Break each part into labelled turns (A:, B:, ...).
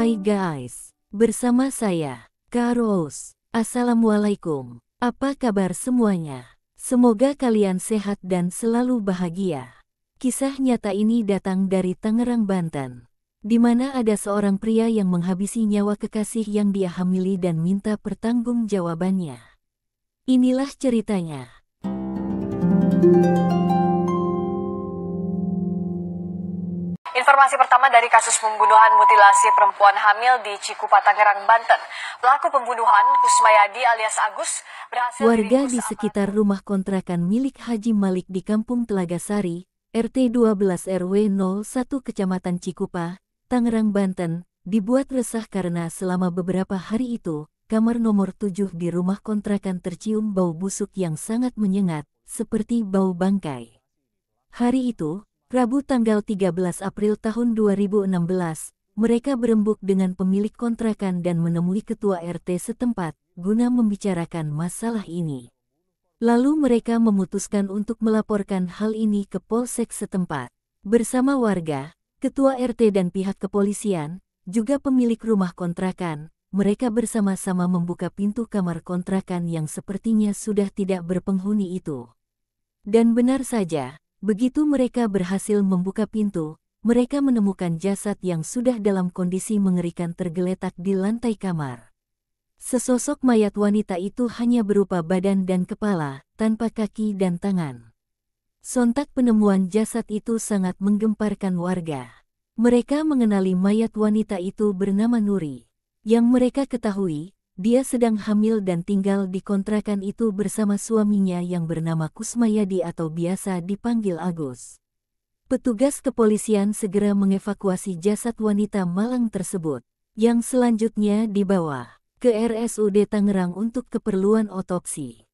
A: Hai guys, bersama saya, Karos. Assalamualaikum, apa kabar semuanya? Semoga kalian sehat dan selalu bahagia. Kisah nyata ini datang dari Tangerang, Banten, di mana ada seorang pria yang menghabisi nyawa kekasih yang dia hamili dan minta pertanggung jawabannya. Inilah ceritanya. Informasi pertama dari kasus pembunuhan mutilasi perempuan hamil di Cikupa, Tangerang, Banten. Pelaku pembunuhan, Kusmayadi alias Agus, berhasil... Warga di sekitar rumah kontrakan milik Haji Malik di Kampung Telagasari, RT 12 RW 01 Kecamatan Cikupa, Tangerang, Banten, dibuat resah karena selama beberapa hari itu, kamar nomor 7 di rumah kontrakan tercium bau busuk yang sangat menyengat, seperti bau bangkai. Hari itu, Rabu tanggal 13 April tahun 2016, mereka berembuk dengan pemilik kontrakan dan menemui ketua RT setempat guna membicarakan masalah ini. Lalu mereka memutuskan untuk melaporkan hal ini ke Polsek setempat. Bersama warga, ketua RT dan pihak kepolisian, juga pemilik rumah kontrakan, mereka bersama-sama membuka pintu kamar kontrakan yang sepertinya sudah tidak berpenghuni itu. Dan benar saja, Begitu mereka berhasil membuka pintu, mereka menemukan jasad yang sudah dalam kondisi mengerikan tergeletak di lantai kamar. Sesosok mayat wanita itu hanya berupa badan dan kepala, tanpa kaki dan tangan. Sontak penemuan jasad itu sangat menggemparkan warga. Mereka mengenali mayat wanita itu bernama Nuri. Yang mereka ketahui, dia sedang hamil dan tinggal di kontrakan itu bersama suaminya yang bernama Kusmayadi atau biasa dipanggil Agus. Petugas kepolisian segera mengevakuasi jasad wanita malang tersebut, yang selanjutnya dibawa ke RSUD Tangerang untuk keperluan otopsi.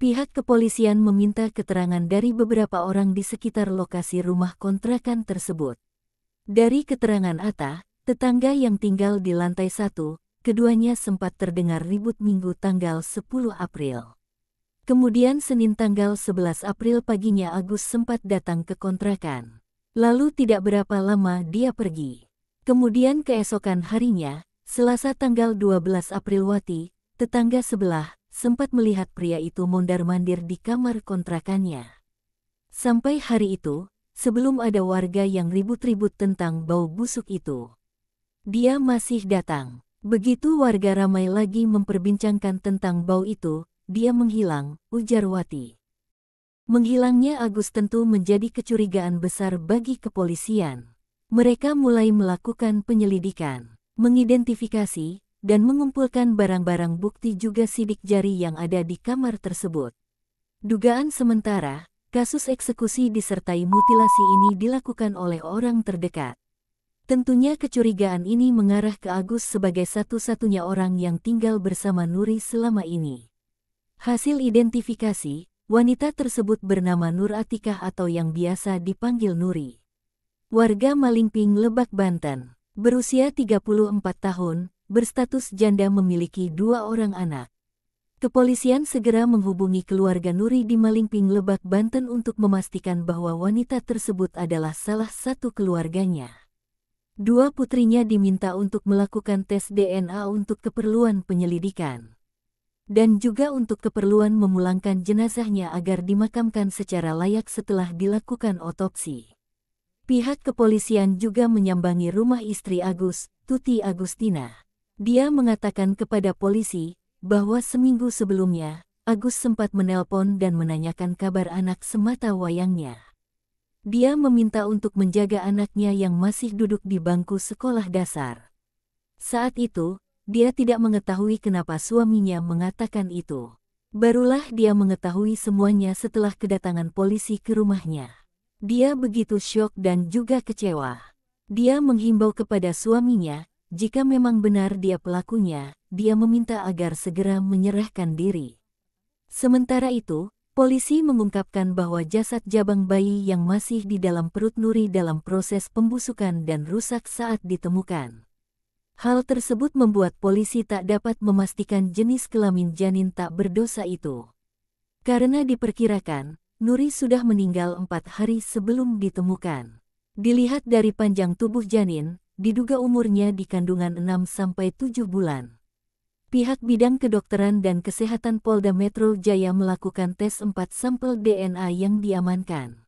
A: Pihak kepolisian meminta keterangan dari beberapa orang di sekitar lokasi rumah kontrakan tersebut. Dari keterangan Atta, tetangga yang tinggal di lantai satu, keduanya sempat terdengar ribut Minggu tanggal 10 April. Kemudian Senin tanggal 11 April paginya Agus sempat datang ke kontrakan. Lalu tidak berapa lama dia pergi. Kemudian keesokan harinya, Selasa tanggal 12 April Wati, tetangga sebelah, sempat melihat pria itu mondar-mandir di kamar kontrakannya. Sampai hari itu, sebelum ada warga yang ribut-ribut tentang bau busuk itu. Dia masih datang. Begitu warga ramai lagi memperbincangkan tentang bau itu, dia menghilang, ujar Wati. Menghilangnya Agus tentu menjadi kecurigaan besar bagi kepolisian. Mereka mulai melakukan penyelidikan, mengidentifikasi, dan mengumpulkan barang-barang bukti juga sidik jari yang ada di kamar tersebut. Dugaan sementara, kasus eksekusi disertai mutilasi ini dilakukan oleh orang terdekat. Tentunya kecurigaan ini mengarah ke Agus sebagai satu-satunya orang yang tinggal bersama Nuri selama ini. Hasil identifikasi, wanita tersebut bernama Nur Atikah atau yang biasa dipanggil Nuri. Warga Malingping Lebak Banten, berusia 34 tahun, berstatus janda memiliki dua orang anak. Kepolisian segera menghubungi keluarga Nuri di Malingping Lebak Banten untuk memastikan bahwa wanita tersebut adalah salah satu keluarganya dua putrinya diminta untuk melakukan tes DNA untuk keperluan penyelidikan. Dan juga untuk keperluan memulangkan jenazahnya agar dimakamkan secara layak setelah dilakukan otopsi. Pihak kepolisian juga menyambangi rumah istri Agus, Tuti Agustina. Dia mengatakan kepada polisi bahwa seminggu sebelumnya, Agus sempat menelpon dan menanyakan kabar anak semata wayangnya. Dia meminta untuk menjaga anaknya yang masih duduk di bangku sekolah dasar. Saat itu, dia tidak mengetahui kenapa suaminya mengatakan itu. Barulah dia mengetahui semuanya setelah kedatangan polisi ke rumahnya. Dia begitu syok dan juga kecewa. Dia menghimbau kepada suaminya, jika memang benar dia pelakunya, dia meminta agar segera menyerahkan diri. Sementara itu, Polisi mengungkapkan bahwa jasad jabang bayi yang masih di dalam perut Nuri dalam proses pembusukan dan rusak saat ditemukan. Hal tersebut membuat polisi tak dapat memastikan jenis kelamin janin tak berdosa itu. Karena diperkirakan, Nuri sudah meninggal empat hari sebelum ditemukan. Dilihat dari panjang tubuh janin, diduga umurnya di kandungan 6-7 bulan. Pihak bidang kedokteran dan kesehatan Polda Metro Jaya melakukan tes empat sampel DNA yang diamankan.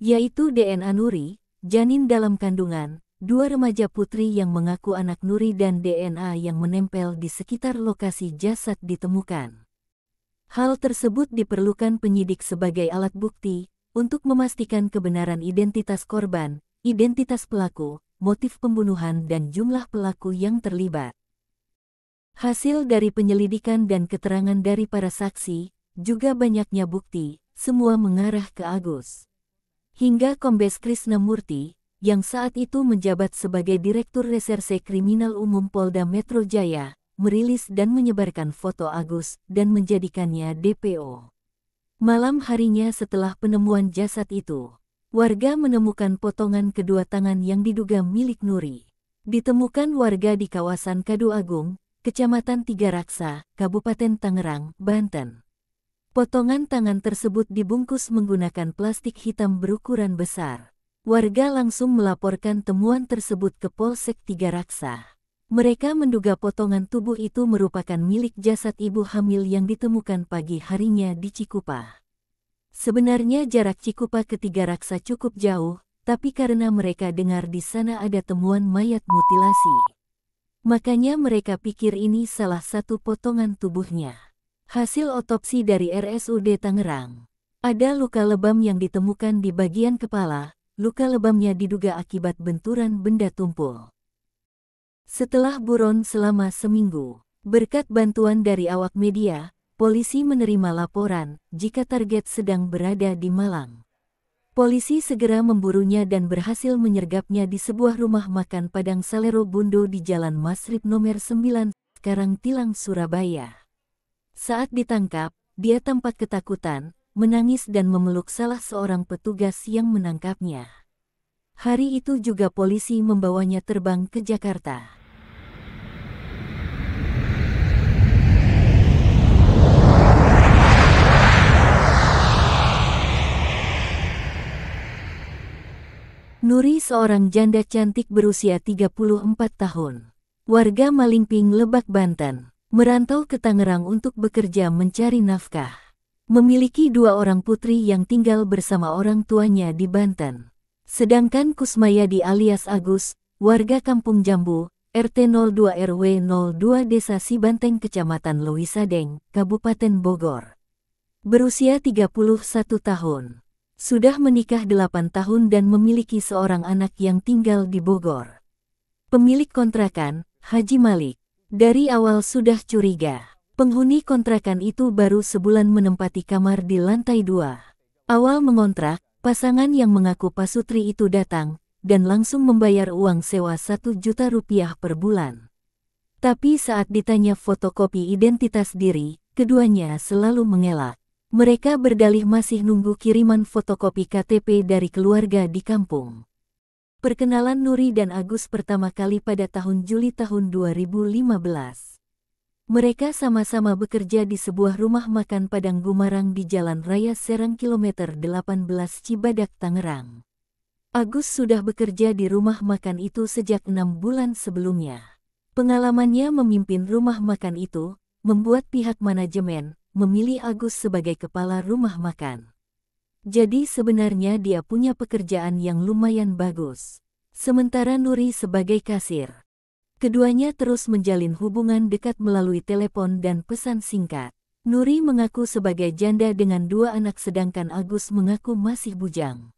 A: Yaitu DNA Nuri, janin dalam kandungan, dua remaja putri yang mengaku anak Nuri dan DNA yang menempel di sekitar lokasi jasad ditemukan. Hal tersebut diperlukan penyidik sebagai alat bukti untuk memastikan kebenaran identitas korban, identitas pelaku, motif pembunuhan dan jumlah pelaku yang terlibat. Hasil dari penyelidikan dan keterangan dari para saksi, juga banyaknya bukti, semua mengarah ke Agus. Hingga Kombes Murti yang saat itu menjabat sebagai Direktur Reserse Kriminal Umum Polda Metro Jaya, merilis dan menyebarkan foto Agus dan menjadikannya DPO. Malam harinya setelah penemuan jasad itu, warga menemukan potongan kedua tangan yang diduga milik Nuri. Ditemukan warga di kawasan Kadu Agung, Kecamatan Tiga Raksa, Kabupaten Tangerang, Banten. Potongan tangan tersebut dibungkus menggunakan plastik hitam berukuran besar. Warga langsung melaporkan temuan tersebut ke Polsek Tiga Raksa. Mereka menduga potongan tubuh itu merupakan milik jasad ibu hamil yang ditemukan pagi harinya di Cikupa. Sebenarnya jarak Cikupa ke Tiga Raksa cukup jauh, tapi karena mereka dengar di sana ada temuan mayat mutilasi. Makanya mereka pikir ini salah satu potongan tubuhnya. Hasil otopsi dari RSUD Tangerang. Ada luka lebam yang ditemukan di bagian kepala, luka lebamnya diduga akibat benturan benda tumpul. Setelah buron selama seminggu, berkat bantuan dari awak media, polisi menerima laporan jika target sedang berada di Malang. Polisi segera memburunya dan berhasil menyergapnya di sebuah rumah makan Padang Salero Bundo di Jalan Masrib nomor 9, Karangtilang, Surabaya. Saat ditangkap, dia tampak ketakutan, menangis dan memeluk salah seorang petugas yang menangkapnya. Hari itu juga polisi membawanya terbang ke Jakarta. Nuri seorang janda cantik berusia 34 tahun. Warga Malingping Lebak Banten, merantau ke Tangerang untuk bekerja mencari nafkah. Memiliki dua orang putri yang tinggal bersama orang tuanya di Banten. Sedangkan Kusmayadi alias Agus, warga Kampung Jambu, RT 02 RW 02 Desa Sibanteng Kecamatan Lewisadeng, Kabupaten Bogor. Berusia 31 tahun sudah menikah delapan tahun dan memiliki seorang anak yang tinggal di Bogor. Pemilik kontrakan, Haji Malik, dari awal sudah curiga. Penghuni kontrakan itu baru sebulan menempati kamar di lantai dua. Awal mengontrak, pasangan yang mengaku pasutri itu datang, dan langsung membayar uang sewa satu juta rupiah per bulan. Tapi saat ditanya fotokopi identitas diri, keduanya selalu mengelak. Mereka berdalih masih nunggu kiriman fotokopi KTP dari keluarga di kampung. Perkenalan Nuri dan Agus pertama kali pada tahun Juli tahun 2015. Mereka sama-sama bekerja di sebuah rumah makan Padang Gumarang di Jalan Raya Serang kilometer 18 Cibadak, Tangerang. Agus sudah bekerja di rumah makan itu sejak enam bulan sebelumnya. Pengalamannya memimpin rumah makan itu membuat pihak manajemen memilih Agus sebagai kepala rumah makan. Jadi sebenarnya dia punya pekerjaan yang lumayan bagus. Sementara Nuri sebagai kasir. Keduanya terus menjalin hubungan dekat melalui telepon dan pesan singkat. Nuri mengaku sebagai janda dengan dua anak sedangkan Agus mengaku masih bujang.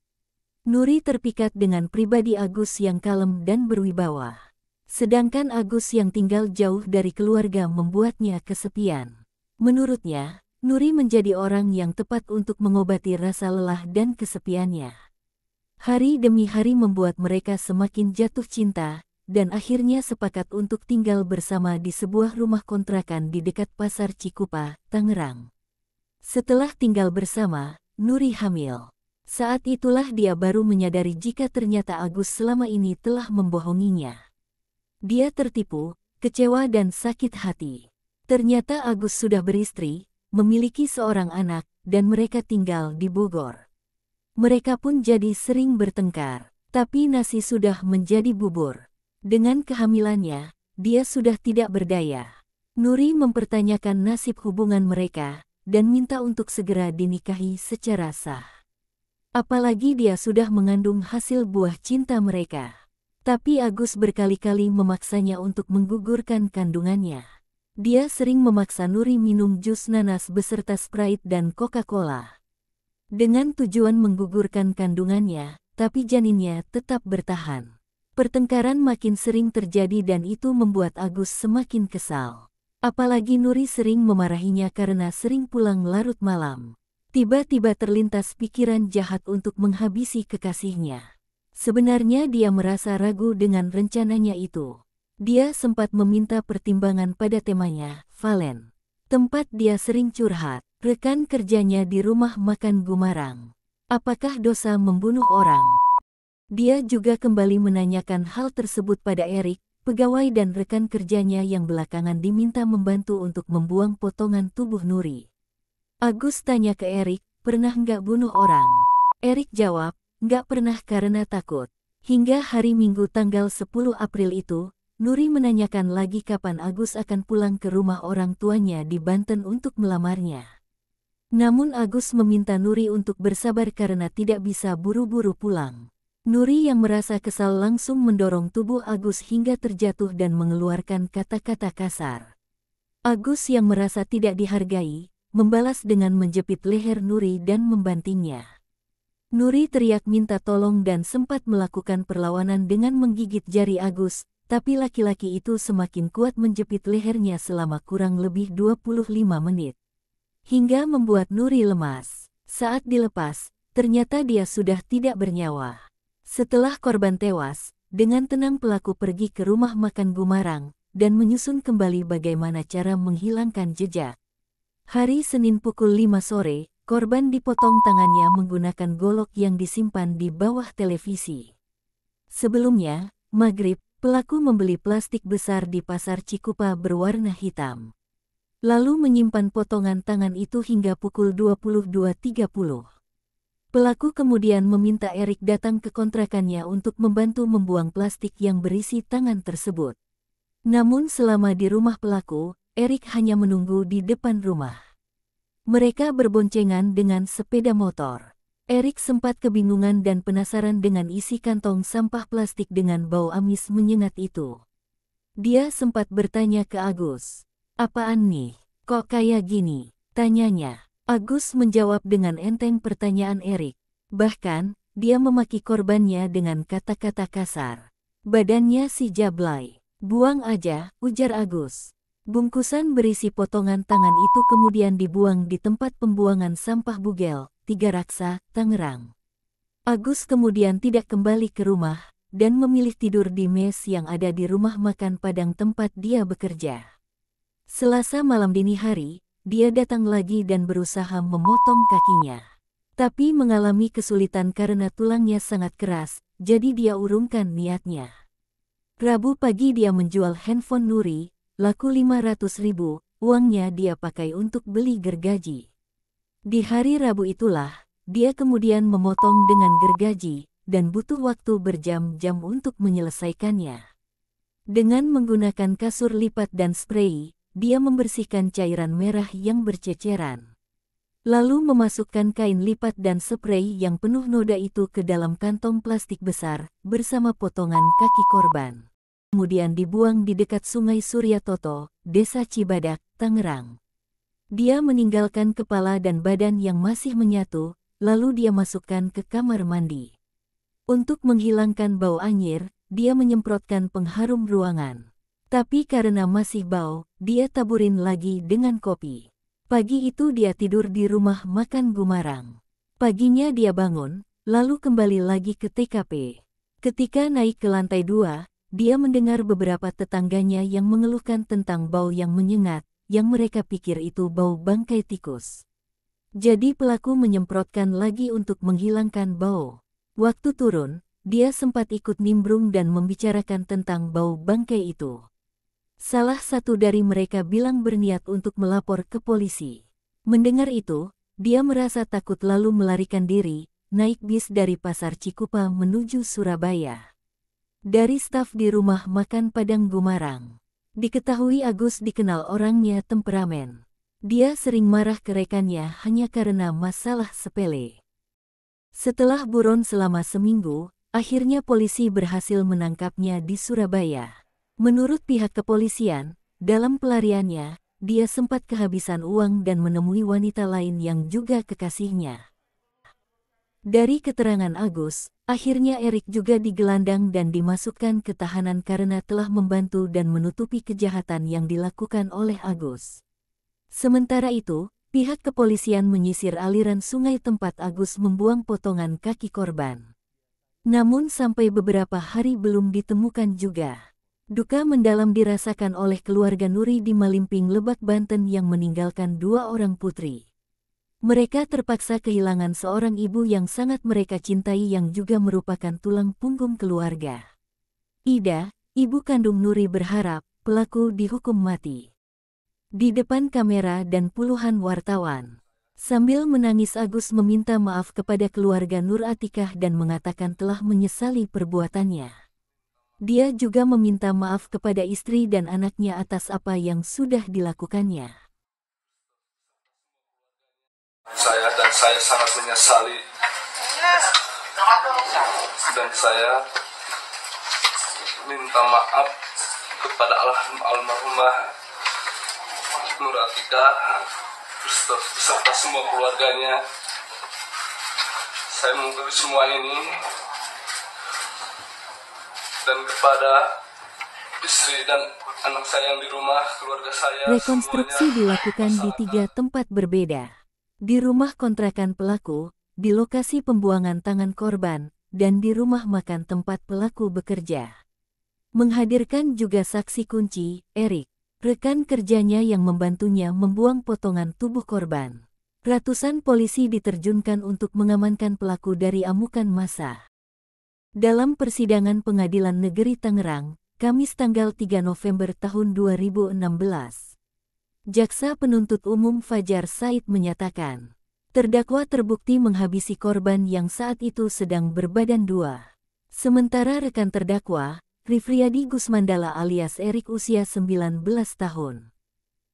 A: Nuri terpikat dengan pribadi Agus yang kalem dan berwibawa. Sedangkan Agus yang tinggal jauh dari keluarga membuatnya kesepian. Menurutnya, Nuri menjadi orang yang tepat untuk mengobati rasa lelah dan kesepiannya. Hari demi hari membuat mereka semakin jatuh cinta, dan akhirnya sepakat untuk tinggal bersama di sebuah rumah kontrakan di dekat Pasar Cikupa, Tangerang. Setelah tinggal bersama, Nuri hamil. Saat itulah dia baru menyadari jika ternyata Agus selama ini telah membohonginya. Dia tertipu, kecewa dan sakit hati. Ternyata Agus sudah beristri, memiliki seorang anak, dan mereka tinggal di Bogor. Mereka pun jadi sering bertengkar, tapi nasi sudah menjadi bubur. Dengan kehamilannya, dia sudah tidak berdaya. Nuri mempertanyakan nasib hubungan mereka, dan minta untuk segera dinikahi secara sah. Apalagi dia sudah mengandung hasil buah cinta mereka. Tapi Agus berkali-kali memaksanya untuk menggugurkan kandungannya. Dia sering memaksa Nuri minum jus nanas beserta Sprite dan Coca-Cola. Dengan tujuan menggugurkan kandungannya, tapi janinnya tetap bertahan. Pertengkaran makin sering terjadi dan itu membuat Agus semakin kesal. Apalagi Nuri sering memarahinya karena sering pulang larut malam. Tiba-tiba terlintas pikiran jahat untuk menghabisi kekasihnya. Sebenarnya dia merasa ragu dengan rencananya itu. Dia sempat meminta pertimbangan pada temanya, Valen. Tempat dia sering curhat, rekan kerjanya di rumah makan Gumarang. Apakah dosa membunuh orang? Dia juga kembali menanyakan hal tersebut pada Erik, pegawai dan rekan kerjanya yang belakangan diminta membantu untuk membuang potongan tubuh Nuri. Agus tanya ke Erik, pernah nggak bunuh orang? Erik jawab, nggak pernah karena takut. Hingga hari Minggu tanggal 10 April itu, Nuri menanyakan lagi kapan Agus akan pulang ke rumah orang tuanya di Banten untuk melamarnya. Namun Agus meminta Nuri untuk bersabar karena tidak bisa buru-buru pulang. Nuri yang merasa kesal langsung mendorong tubuh Agus hingga terjatuh dan mengeluarkan kata-kata kasar. Agus yang merasa tidak dihargai, membalas dengan menjepit leher Nuri dan membantingnya. Nuri teriak minta tolong dan sempat melakukan perlawanan dengan menggigit jari Agus, tapi laki-laki itu semakin kuat menjepit lehernya selama kurang lebih 25 menit. Hingga membuat Nuri lemas. Saat dilepas, ternyata dia sudah tidak bernyawa. Setelah korban tewas, dengan tenang pelaku pergi ke rumah makan Gumarang, dan menyusun kembali bagaimana cara menghilangkan jejak. Hari Senin pukul 5 sore, korban dipotong tangannya menggunakan golok yang disimpan di bawah televisi. Sebelumnya, maghrib, Pelaku membeli plastik besar di pasar Cikupa berwarna hitam. Lalu menyimpan potongan tangan itu hingga pukul 22.30. Pelaku kemudian meminta Erik datang ke kontrakannya untuk membantu membuang plastik yang berisi tangan tersebut. Namun selama di rumah pelaku, Erik hanya menunggu di depan rumah. Mereka berboncengan dengan sepeda motor. Erik sempat kebingungan dan penasaran dengan isi kantong sampah plastik dengan bau amis menyengat itu. Dia sempat bertanya ke Agus, apaan nih, kok kayak gini, tanyanya. Agus menjawab dengan enteng pertanyaan Erik. Bahkan, dia memaki korbannya dengan kata-kata kasar. Badannya si jablay. Buang aja, ujar Agus. Bungkusan berisi potongan tangan itu kemudian dibuang di tempat pembuangan sampah bugel, Tiga Raksa, Tangerang. Agus kemudian tidak kembali ke rumah dan memilih tidur di mes yang ada di rumah makan Padang tempat dia bekerja. Selasa malam dini hari, dia datang lagi dan berusaha memotong kakinya. Tapi mengalami kesulitan karena tulangnya sangat keras, jadi dia urungkan niatnya. Rabu pagi dia menjual handphone Nuri, laku 500 ribu, uangnya dia pakai untuk beli gergaji. Di hari Rabu itulah, dia kemudian memotong dengan gergaji, dan butuh waktu berjam-jam untuk menyelesaikannya. Dengan menggunakan kasur lipat dan spray, dia membersihkan cairan merah yang berceceran. Lalu memasukkan kain lipat dan spray yang penuh noda itu ke dalam kantong plastik besar bersama potongan kaki korban. Kemudian dibuang di dekat sungai Surya Toto, Desa Cibadak, Tangerang. Dia meninggalkan kepala dan badan yang masih menyatu, lalu dia masukkan ke kamar mandi. Untuk menghilangkan bau anyir, dia menyemprotkan pengharum ruangan. Tapi karena masih bau, dia taburin lagi dengan kopi. Pagi itu dia tidur di rumah makan Gumarang. Paginya dia bangun, lalu kembali lagi ke TKP. Ketika naik ke lantai dua, dia mendengar beberapa tetangganya yang mengeluhkan tentang bau yang menyengat, yang mereka pikir itu bau bangkai tikus. Jadi pelaku menyemprotkan lagi untuk menghilangkan bau. Waktu turun, dia sempat ikut nimbrung dan membicarakan tentang bau bangkai itu. Salah satu dari mereka bilang berniat untuk melapor ke polisi. Mendengar itu, dia merasa takut lalu melarikan diri, naik bis dari Pasar Cikupa menuju Surabaya. Dari staf di rumah makan Padang Gumarang. Diketahui Agus dikenal orangnya temperamen. Dia sering marah ke rekannya hanya karena masalah sepele. Setelah buron selama seminggu, akhirnya polisi berhasil menangkapnya di Surabaya. Menurut pihak kepolisian, dalam pelariannya, dia sempat kehabisan uang dan menemui wanita lain yang juga kekasihnya. Dari keterangan Agus, akhirnya Erik juga digelandang dan dimasukkan ke tahanan karena telah membantu dan menutupi kejahatan yang dilakukan oleh Agus. Sementara itu, pihak kepolisian menyisir aliran sungai tempat Agus membuang potongan kaki korban. Namun sampai beberapa hari belum ditemukan juga. Duka mendalam dirasakan oleh keluarga Nuri di Malimping Lebak Banten yang meninggalkan dua orang putri. Mereka terpaksa kehilangan seorang ibu yang sangat mereka cintai yang juga merupakan tulang punggung keluarga. Ida, ibu kandung Nuri berharap pelaku dihukum mati. Di depan kamera dan puluhan wartawan. Sambil menangis Agus meminta maaf kepada keluarga Nur Atikah dan mengatakan telah menyesali perbuatannya. Dia juga meminta maaf kepada istri dan anaknya atas apa yang sudah dilakukannya saya dan saya sangat menyesali dan saya minta maaf kepada almarhumah Nuratika beserta semua keluarganya saya mengungkap semua ini dan kepada istri dan anak saya yang di rumah keluarga saya rekonstruksi dilakukan di tiga tempat berbeda di rumah kontrakan pelaku, di lokasi pembuangan tangan korban, dan di rumah makan tempat pelaku bekerja. Menghadirkan juga saksi kunci, Erik, rekan kerjanya yang membantunya membuang potongan tubuh korban. Ratusan polisi diterjunkan untuk mengamankan pelaku dari amukan massa. Dalam persidangan Pengadilan Negeri Tangerang, Kamis tanggal 3 November tahun 2016, Jaksa penuntut umum Fajar Said menyatakan, terdakwa terbukti menghabisi korban yang saat itu sedang berbadan dua. Sementara rekan terdakwa, Rifriadi Gusmandala alias Erik usia 19 tahun.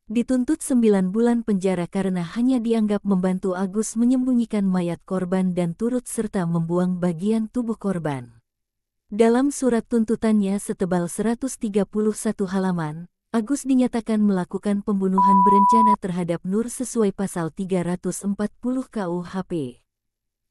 A: Dituntut 9 bulan penjara karena hanya dianggap membantu Agus menyembunyikan mayat korban dan turut serta membuang bagian tubuh korban. Dalam surat tuntutannya setebal 131 halaman, Agus dinyatakan melakukan pembunuhan berencana terhadap Nur sesuai pasal 340 KUHP.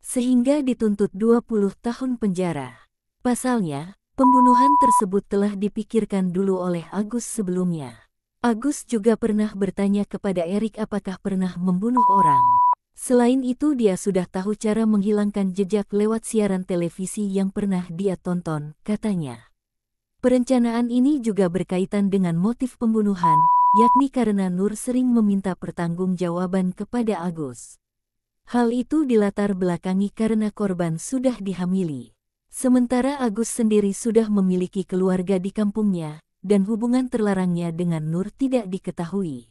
A: Sehingga dituntut 20 tahun penjara. Pasalnya, pembunuhan tersebut telah dipikirkan dulu oleh Agus sebelumnya. Agus juga pernah bertanya kepada Erik apakah pernah membunuh orang. Selain itu dia sudah tahu cara menghilangkan jejak lewat siaran televisi yang pernah dia tonton, katanya. Perencanaan ini juga berkaitan dengan motif pembunuhan, yakni karena Nur sering meminta pertanggungjawaban kepada Agus. Hal itu dilatar belakangi karena korban sudah dihamili. Sementara Agus sendiri sudah memiliki keluarga di kampungnya, dan hubungan terlarangnya dengan Nur tidak diketahui.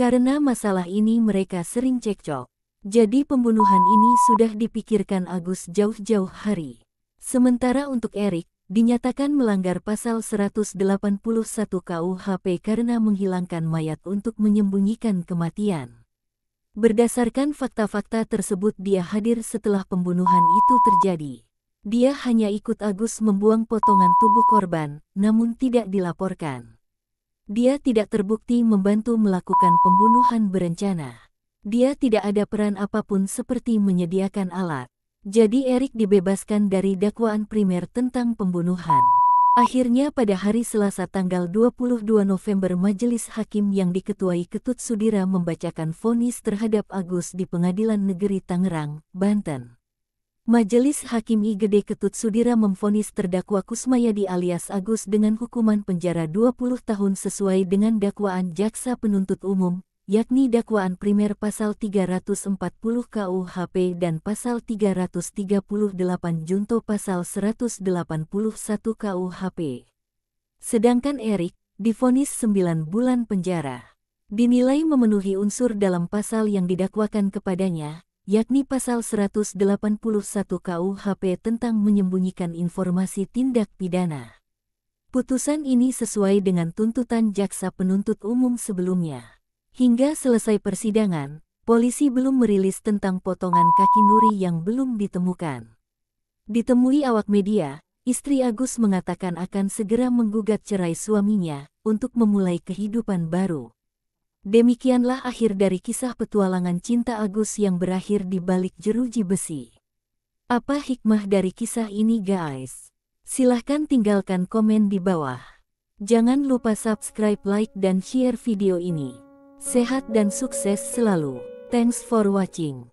A: Karena masalah ini mereka sering cekcok. Jadi pembunuhan ini sudah dipikirkan Agus jauh-jauh hari. Sementara untuk Erik, dinyatakan melanggar pasal 181 KUHP karena menghilangkan mayat untuk menyembunyikan kematian. Berdasarkan fakta-fakta tersebut dia hadir setelah pembunuhan itu terjadi. Dia hanya ikut Agus membuang potongan tubuh korban, namun tidak dilaporkan. Dia tidak terbukti membantu melakukan pembunuhan berencana. Dia tidak ada peran apapun seperti menyediakan alat. Jadi Erik dibebaskan dari dakwaan primer tentang pembunuhan. Akhirnya pada hari Selasa tanggal 22 November Majelis Hakim yang diketuai Ketut Sudira membacakan vonis terhadap Agus di Pengadilan Negeri Tangerang, Banten. Majelis Hakim IGD Ketut Sudira memvonis terdakwa Kusmayadi alias Agus dengan hukuman penjara 20 tahun sesuai dengan dakwaan Jaksa Penuntut Umum yakni dakwaan primer pasal 340 KUHP dan pasal 338 junto pasal 181 KUHP. Sedangkan Erik difonis 9 bulan penjara. Dinilai memenuhi unsur dalam pasal yang didakwakan kepadanya, yakni pasal 181 KUHP tentang menyembunyikan informasi tindak pidana. Putusan ini sesuai dengan tuntutan jaksa penuntut umum sebelumnya. Hingga selesai persidangan, polisi belum merilis tentang potongan kaki Nuri yang belum ditemukan. Ditemui awak media, istri Agus mengatakan akan segera menggugat cerai suaminya untuk memulai kehidupan baru. Demikianlah akhir dari kisah petualangan cinta Agus yang berakhir di balik jeruji besi. Apa hikmah dari kisah ini guys? Silahkan tinggalkan komen di bawah. Jangan lupa subscribe, like, dan share video ini. Sehat dan sukses selalu. Thanks for watching.